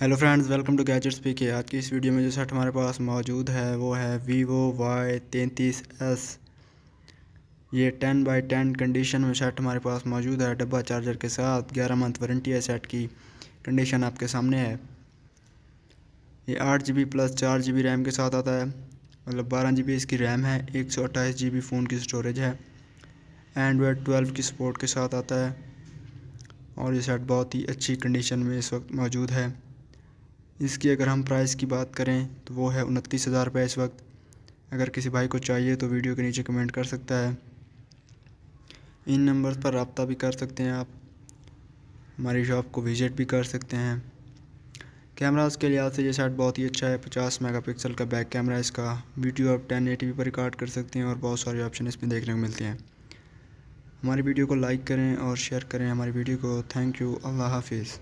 hello friends welcome to gadget के आज की इस वीडियो में जो सेट हमारे पास मौजूद है वो है वीवो वाई तैंतीस एस ये टेन बाई टेन कंडीशन में सेट हमारे पास मौजूद है डब्बा चार्जर के साथ ग्यारह मंथ वारंटी है सेट की कंडीशन आपके सामने है ये आठ जी बी प्लस चार जी बी रैम के साथ आता है मतलब बारह जी बी इसकी रैम है एक सौ अट्ठाईस जी बी फ़ोन की स्टोरेज है एंड्रॉयड ट्वेल्व की सपोर्ट के साथ आता है और ये सेट बहुत ही अच्छी कंडीशन में इस वक्त मौजूद है इसकी अगर हम प्राइस की बात करें तो वो है उनतीस हज़ार रुपये इस वक्त अगर किसी भाई को चाहिए तो वीडियो के नीचे कमेंट कर सकता है इन नंबर पर रबता भी कर सकते हैं आप हमारी शॉप को विज़िट भी कर सकते हैं कैमराज के लिहाज से ये शर्ट बहुत ही अच्छा है 50 मेगापिक्सल का बैक कैमरा इसका वीडियो आप 1080p पर रिकॉर्ड कर सकते हैं और बहुत सारे ऑप्शन इसमें देखने को मिलते हैं हमारी वीडियो को लाइक करें और शेयर करें हमारी वीडियो को थैंक यू अल्लाह हाफिज़